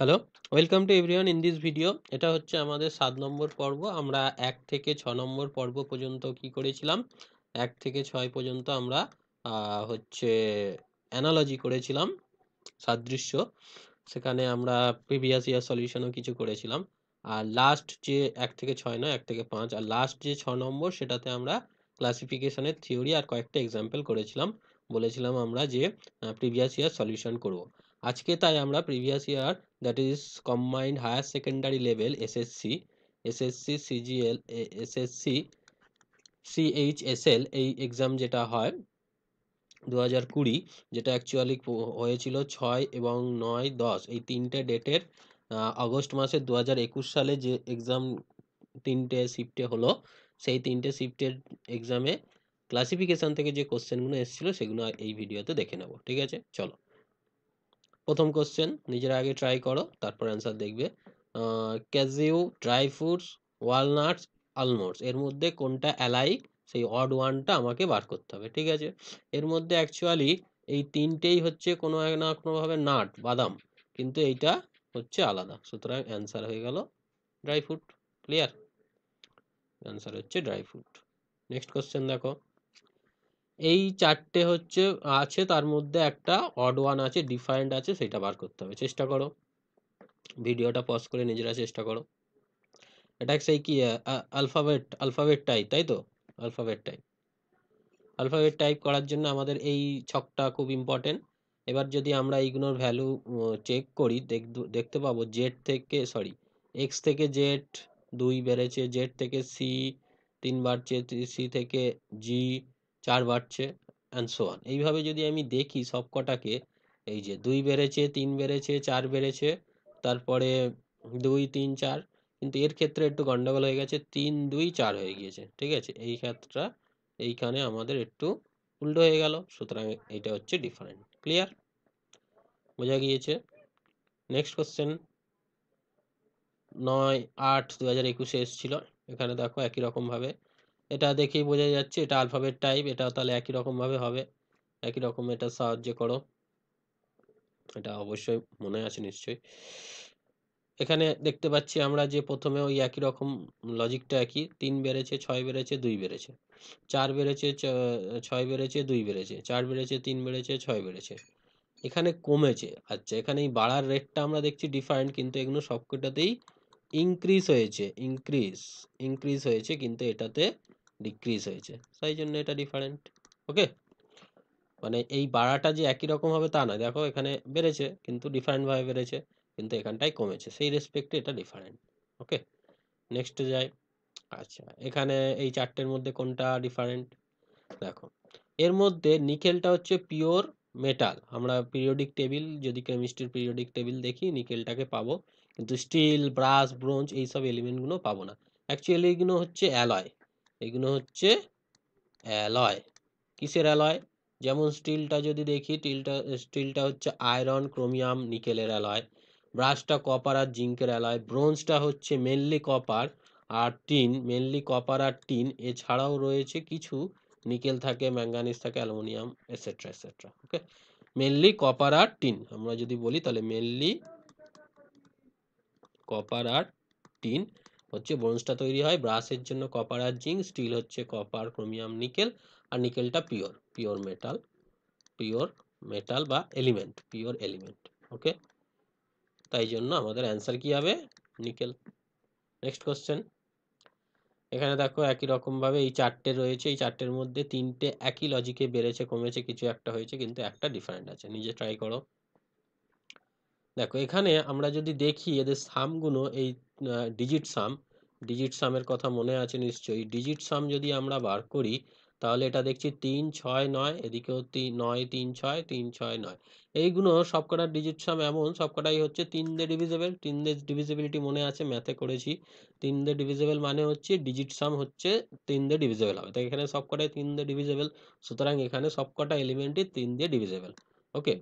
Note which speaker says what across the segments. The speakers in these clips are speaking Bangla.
Speaker 1: hello welcome to everyone in this video এটা হচ্ছে আমাদের সাত নম্বর পর্ব আমরা এক থেকে ছ নম্বর পর্ব পর্যন্ত কি করেছিলাম এক থেকে ছয় পর্যন্ত আমরা হচ্ছে অ্যানালজি করেছিলাম সাদৃশ্য সেখানে আমরা প্রিভিয়াস ইয়ার সলিউশনও কিছু করেছিলাম আর লাস্ট যে এক থেকে ছয় নয় এক থেকে পাঁচ আর লাস্ট যে ছ নম্বর সেটাতে আমরা ক্লাসিফিকেশনের থিওরি আর কয়েকটা এক্সাম্পল করেছিলাম বলেছিলাম আমরা যে প্রিভিয়াস ইয়ার সলিউশন করবো আজকে তাই আমরা previous year that is combined higher secondary level SSC SSC CGL SSC CHSL এই এক্সাম যেটা হয় দু হাজার কুড়ি যেটা অ্যাকচুয়ালি হয়েছিল ছয় এবং নয় দশ এই তিনটে ডেটের আগস্ট মাসে দু হাজার একুশ সালে যে এক্সাম তিনটে শিফটে হলো সেই তিনটে শিফটের এক্সামে ক্লাসিফিকেশান থেকে যে কোশ্চেনগুলো এসেছিলো সেগুলো এই ভিডিওতে দেখে নেবো ঠিক আছে চলো প্রথম কোশ্চেন নিজেরা আগে ট্রাই করো তারপর অ্যান্সার দেখবে cashew dry fruits walnuts almonds এর মধ্যে কোনটা অ্যালাই সেই অড ওয়ানটা আমাকে বার করতে হবে ঠিক আছে এর মধ্যে অ্যাকচুয়ালি এই তিনটেই হচ্ছে কোনো এক না কোনোভাবে নাট বাদাম কিন্তু এইটা হচ্ছে আলাদা সুতরাং অ্যান্সার হয়ে গেল ড্রাই ফ্রুট ক্লিয়ার অ্যান্সার হচ্ছে ড্রাই ফ্রুট নেক্সট কোশ্চেন দেখো এই চারটে হচ্ছে আছে তার মধ্যে একটা অড ওয়ান আছে ডিফারেন্ট আছে সেটা বার করতে হবে চেষ্টা করো ভিডিওটা পজ করে নিজেরা চেষ্টা করো এটা সেই কি আলফাবেট আলফাবেট টাইপ তাই তো আলফাবেট টাইপ আলফাবেট টাইপ করার জন্য আমাদের এই ছকটা খুব ইম্পর্টেন্ট এবার যদি আমরা ইগনোর ভ্যালু চেক করি দেখতে পাবো জেড থেকে সরি এক্স থেকে জেড দুই বেড়েছে জেড থেকে সি তিন বাড়ছে সি থেকে জি চার বাড়ছে অ্যান্ড সো এইভাবে যদি আমি দেখি সব কটাকে এই যে দুই বেড়েছে তিন বেড়েছে চার বেড়েছে তারপরে দুই তিন চার কিন্তু এর ক্ষেত্রে একটু গন্ডগোল হয়ে গেছে তিন দুই চার হয়ে গিয়েছে ঠিক আছে এই ক্ষেত্রটা এইখানে আমাদের একটু উল্টো হয়ে গেল সুতরাং এটা হচ্ছে ডিফারেন্ট ক্লিয়ার বোঝা গিয়েছে নেক্সট কোশ্চেন নয় আট দু হাজার একুশে এসেছিল এখানে দেখো একই রকমভাবে এটা দেখেই বোঝা যাচ্ছে এটা আলফাবেট টাইপ এটাও তাহলে একই রকমভাবে হবে একই রকম এটা সাহায্য করো এটা অবশ্যই মনে আছে নিশ্চয়ই এখানে দেখতে পাচ্ছি আমরা যে প্রথমে ওই একই রকম লজিকটা একই তিন বেড়েছে ছয় বেড়েছে দুই বেড়েছে চার বেড়েছে ছয় বেড়েছে দুই বেড়েছে চার বেড়েছে তিন বেড়েছে ছয় বেড়েছে এখানে কমেছে আচ্ছা এখানে এই বাড়ার রেটটা আমরা দেখছি ডিফারেন্ট কিন্তু এগুলো সবকটাতেই ইনক্রিজ হয়েছে ইনক্রিজ ইনক্রিজ হয়েছে কিন্তু এটাতে ডিক্রিজ হয়েছে সেই জন্য এটা ডিফারেন্ট ওকে মানে এই বাড়াটা যে একই রকম হবে তা না দেখো এখানে বেড়েছে কিন্তু ডিফারেন্টভাবে বেড়েছে কিন্তু এখানটাই কমেছে সেই রেসপেক্টে এটা ডিফারেন্ট ওকে নেক্সট যাই আচ্ছা এখানে এই চারটের মধ্যে কোনটা ডিফারেন্ট দেখো এর মধ্যে নিকেলটা হচ্ছে পিওর মেটাল আমরা পিরিয়ডিক টেবিল যদি কেমিস্ট্রির পিরিয়ডিক টেবিল দেখি নিকেলটাকে পাবো কিন্তু স্টিল ব্রাস ব্রোঞ্জ এইসব এলিমেন্টগুলো পাবো না অ্যাকচুয়ালি এগুলো হচ্ছে অ্যালয় এগুলো হচ্ছে অ্যালয় কিসের অ্যালয় যেমন স্টিলটা যদি দেখি টিলটা স্টিলটা হচ্ছে আয়রন ক্রোমিয়াম নিকেলের অ্যালয় ব্রাশটা কপার আর জিঙ্কের অ্যালয় ব্রোঞ্জটা হচ্ছে মেনলি কপার আর টিন মেনলি কপার আর টিন এছাড়াও রয়েছে কিছু নিকেল থাকে ম্যাঙ্গানিস থাকে aluminium etcetera etcetera okay mainly copper আর টিন আমরা যদি বলি তাহলে মেনলি কপার আর টিন হচ্ছে ব্রোঞ্জটা তৈরি হয় ব্রাশের জন্য কপার আর জিঙ্ক স্টিল হচ্ছে কপার ক্রোমিয়াম নিকেল আর নিকেলটা pure pure metal pure metal বা এলিমেন্ট পিওর এলিমেন্ট ওকে তাই জন্য আমাদের অ্যান্সার কি হবে নিকেল নেক্সট কোশ্চেন এখানে দেখো একই রকমভাবে এই চারটে রয়েছে এই চারটের মধ্যে তিনটে একই লজিকে বেড়েছে কমেছে কিছু একটা হয়েছে কিন্তু একটা ডিফারেন্ট আছে নিজে ট্রাই করো দেখো এখানে আমরা যদি দেখি এদের সামগুলো এই ডিজিট সাম ডিজিট সামের কথা মনে আছে নিশ্চয়ই ডিজিট সাম যদি আমরা বার করি তাহলে এটা দেখছি তিন ছয় নয় এদিকেও তিন নয় তিন ছয় তিন ছয় নয় এইগুলো সবকটা ডিজিট সাম এমন সবকটাই হচ্ছে তিন দে ডিভিজেবল তিন দে ডিভিজেবিলিটি মনে আছে ম্যাথে করেছি তিন দে ডিভিজেবল মানে হচ্ছে ডিজিট সাম হচ্ছে তিন দে ডিভিজেবল হবে তাই এখানে সবকটাই তিন দে ডিভিজেবল সুতরাং এখানে সবকটা এলিমেন্টই তিন দিয়ে ডিভিজেবল ওকে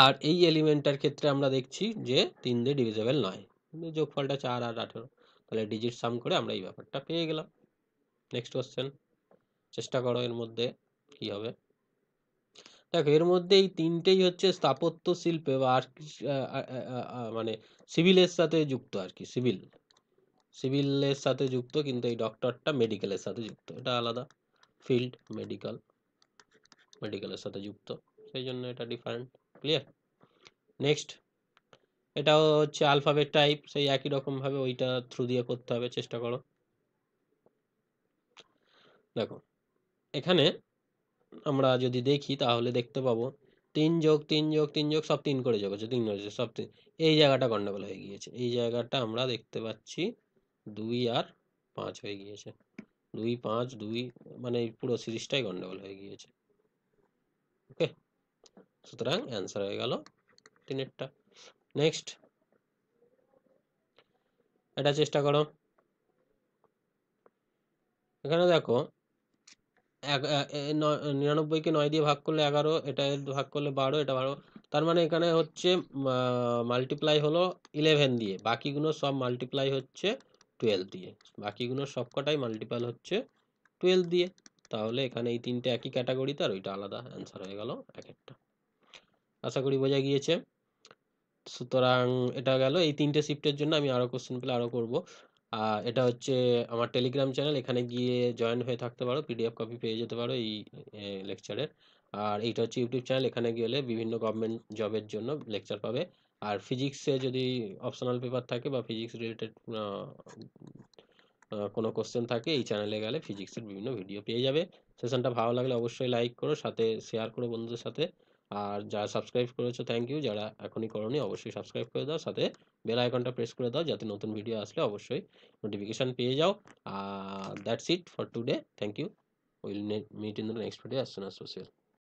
Speaker 1: আর এই এলিমেন্টের ক্ষেত্রে আমরা দেখছি যে তিন দিয়ে ডিভিজেবল নয় যোগফলটা চার আর আঠেরো তাহলে ডিজিট সাম করে আমরা এই ব্যাপারটা পেয়ে গেলাম নেক্সট কোশ্চেন চেষ্টা করো এর মধ্যে কি হবে দেখো এর মধ্যে এই তিনটেই হচ্ছে স্থাপত্য শিল্পে বা আর মানে সিভিলের সাথে যুক্ত আর কি সিভিল সিভিলের সাথে যুক্ত কিন্তু এই ডক্টরটা মেডিকেলের সাথে যুক্ত এটা আলাদা ফিল্ড মেডিকেল মেডিকেলের সাথে যুক্ত সেই জন্য এটা ডিফারেন্ট ক্লিয়ার নেক্সট এটাও হচ্ছে আলফাবেট টাইপ সেই একই ভাবে ওইটা থ্রু দিয়ে করতে হবে চেষ্টা করো দেখো এখানে আমরা যদি দেখি তাহলে দেখতে পাবো তিন যোগ তিন যোগ তিন যোগ সব তিন করে যোগ হচ্ছে তিন হচ্ছে সব তিন এই জায়গাটা গন্ডগোল হয়ে গিয়েছে এই জায়গাটা আমরা দেখতে পাচ্ছি দুই আর পাঁচ হয়ে গিয়েছে দুই পাঁচ দুই মানে পুরো সিরিজটাই গন্ডগোল হয়ে গিয়েছে ওকে সুতরাং অ্যান্সার হয়ে গেল তিনেরটা নেক্সট এটা চেষ্টা করো এখানে দেখো নিরানব্বই কে নয় দিয়ে ভাগ করলে এগারো এটা ভাগ করলে বারো এটা বারো তার মানে এখানে হচ্ছে মাল্টিপ্লাই হলো ইলেভেন দিয়ে বাকিগুলো সব মাল্টিপ্লাই হচ্ছে টুয়েলভ দিয়ে বাকিগুলো সবকটাই মাল্টিপ্লাই হচ্ছে টুয়েলভ দিয়ে তাহলে এখানে এই তিনটে একই ক্যাটাগরিতে আর ওইটা আলাদা অ্যান্সার হয়ে গেল এক একটা আশা করি বোঝা গিয়েছে সুতরাং এটা গেল এই তিনটে শিফটের জন্য আমি আরও কোশ্চেন পেলে আরও করবো এটা হচ্ছে আমার টেলিগ্রাম চ্যানেল এখানে গিয়ে জয়েন হয়ে থাকতে পারো পিডিএফ কপি পেয়ে যেতে পারো এই লেকচারের আর এইটা হচ্ছে ইউটিউব চ্যানেল এখানে গেলে বিভিন্ন গভর্নমেন্ট জবের জন্য লেকচার পাবে আর ফিজিক্সে যদি অপশনাল পেপার থাকে বা ফিজিক্স রিলেটেড কোনো কোশ্চেন থাকে এই চ্যানেলে গেলে ফিজিক্সের বিভিন্ন ভিডিও পেয়ে যাবে সেশনটা ভালো লাগলে অবশ্যই লাইক করো সাথে শেয়ার করো বন্ধুদের সাথে আর যারা সাবস্ক্রাইব করেছো থ্যাংক ইউ যারা এখনই করনি অবশ্যই সাবস্ক্রাইব করে দাও সাথে বেল আইকনটা প্রেস করে দাও যাতে নতুন ভিডিও আসলে অবশ্যই নোটিফিকেশান পেয়ে যাও that's it for today thank you will meet in the next video as soon as possible